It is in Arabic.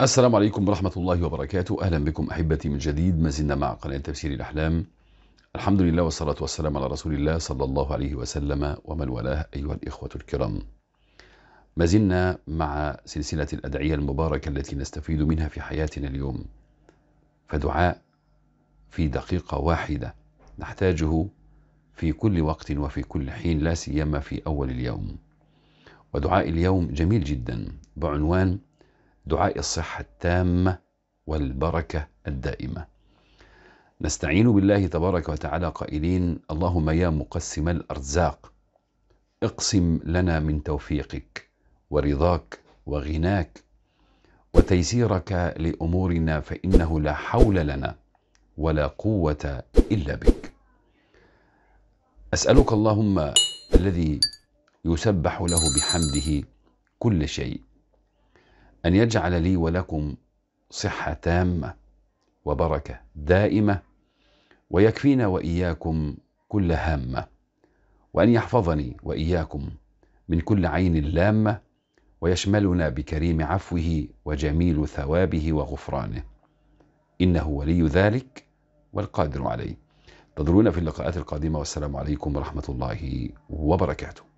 السلام عليكم ورحمة الله وبركاته أهلا بكم أحبتي من جديد ما زلنا مع قناة تفسير الأحلام الحمد لله والصلاة والسلام على رسول الله صلى الله عليه وسلم ومن والاه أيها الإخوة الكرام ما زلنا مع سلسلة الأدعية المباركة التي نستفيد منها في حياتنا اليوم فدعاء في دقيقة واحدة نحتاجه في كل وقت وفي كل حين لا سيما في أول اليوم ودعاء اليوم جميل جدا بعنوان دعاء الصحة التامة والبركة الدائمة. نستعين بالله تبارك وتعالى قائلين: اللهم يا مقسم الأرزاق اقسم لنا من توفيقك ورضاك وغناك وتيسيرك لأمورنا فإنه لا حول لنا ولا قوة إلا بك. أسألك اللهم الذي يسبح له بحمده كل شيء أن يجعل لي ولكم صحة تامة وبركة دائمة ويكفينا وإياكم كل هامة وأن يحفظني وإياكم من كل عين لامة ويشملنا بكريم عفوه وجميل ثوابه وغفرانه إنه ولي ذلك والقادر عليه انتظرونا في اللقاءات القادمة والسلام عليكم ورحمة الله وبركاته